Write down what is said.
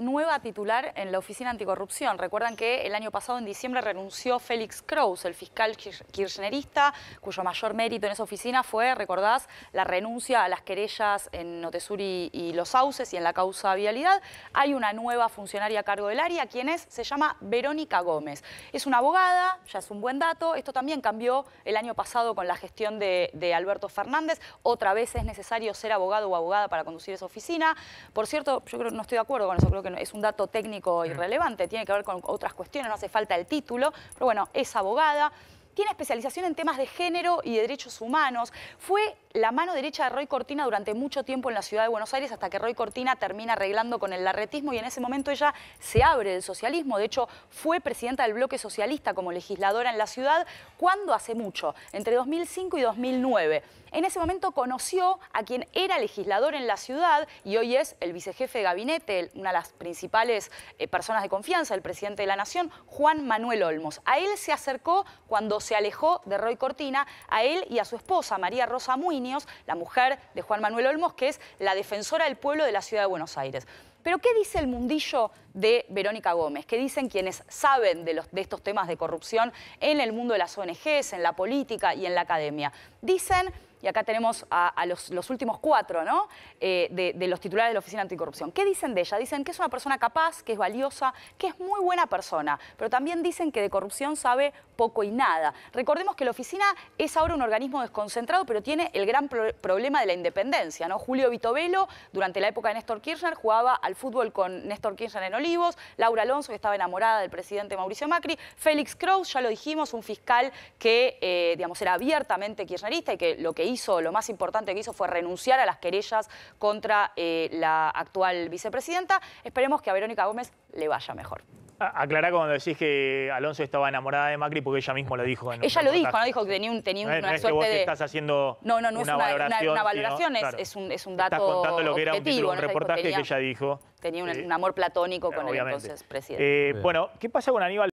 nueva titular en la Oficina Anticorrupción. Recuerdan que el año pasado, en diciembre, renunció Félix Krause, el fiscal kirchnerista, cuyo mayor mérito en esa oficina fue, recordás, la renuncia a las querellas en Notesur y, Los Sauces y en la causa vialidad. Hay una nueva funcionaria a cargo del área, quien es, se llama Verónica Gómez. Es una abogada, ya es un buen dato. Esto también cambió el año pasado con la gestión de, de Alberto Fernández. Otra vez es necesario ser abogado o abogada para conducir esa oficina. Por cierto, yo creo, no estoy de acuerdo con eso, creo que es un dato técnico irrelevante, tiene que ver con otras cuestiones, no hace falta el título, pero bueno, es abogada, tiene especialización en temas de género y de derechos humanos. Fue la mano derecha de Roy Cortina durante mucho tiempo en la ciudad de Buenos Aires hasta que Roy Cortina termina arreglando con el larretismo y en ese momento ella se abre del socialismo. De hecho, fue presidenta del bloque socialista como legisladora en la ciudad cuando hace mucho, entre 2005 y 2009. En ese momento conoció a quien era legislador en la ciudad y hoy es el vicejefe de gabinete, una de las principales eh, personas de confianza el presidente de la Nación, Juan Manuel Olmos. A él se acercó cuando se alejó de Roy Cortina, a él y a su esposa, María Rosa Muñoz, la mujer de Juan Manuel Olmos, que es la defensora del pueblo de la ciudad de Buenos Aires. Pero ¿qué dice el mundillo de Verónica Gómez? ¿Qué dicen quienes saben de, de, estos temas de corrupción en el mundo de las ONGs, en la política y en la academia? Dicen y acá tenemos a, los, últimos cuatro, ¿no? Eh, de, los titulares de la Oficina Anticorrupción. ¿Qué dicen de ella? Dicen que es una persona capaz, que es valiosa, que es muy buena persona, pero también dicen que de corrupción sabe poco y nada. Recordemos que la oficina es ahora un organismo desconcentrado, pero tiene el gran problema de la independencia, Julio Vitovelo, durante la época de Néstor Kirchner, jugaba al fútbol con Néstor Kirchner en Olivos, Laura Alonso, que estaba enamorada del presidente Mauricio Macri, Félix Kraus, ya lo dijimos, un fiscal que, eh, digamos, era abiertamente kirchnerista y que lo que hizo, lo más importante que hizo fue renunciar a las querellas contra eh, la actual vicepresidenta. Esperemos que a Verónica Gómez le vaya mejor. Aclará cuando decís que Alonso estaba enamorada de Macri porque ella misma lo dijo. ella lo dijo, no dijo que tenía, tenía una suerte de... haciendo No, no, no es una valoración, es, un, es, un, dato contando lo que era un, título, un reportaje que ella dijo. Tenía un, eh, amor platónico con el entonces presidente. Eh, bueno, ¿qué pasa con Aníbal?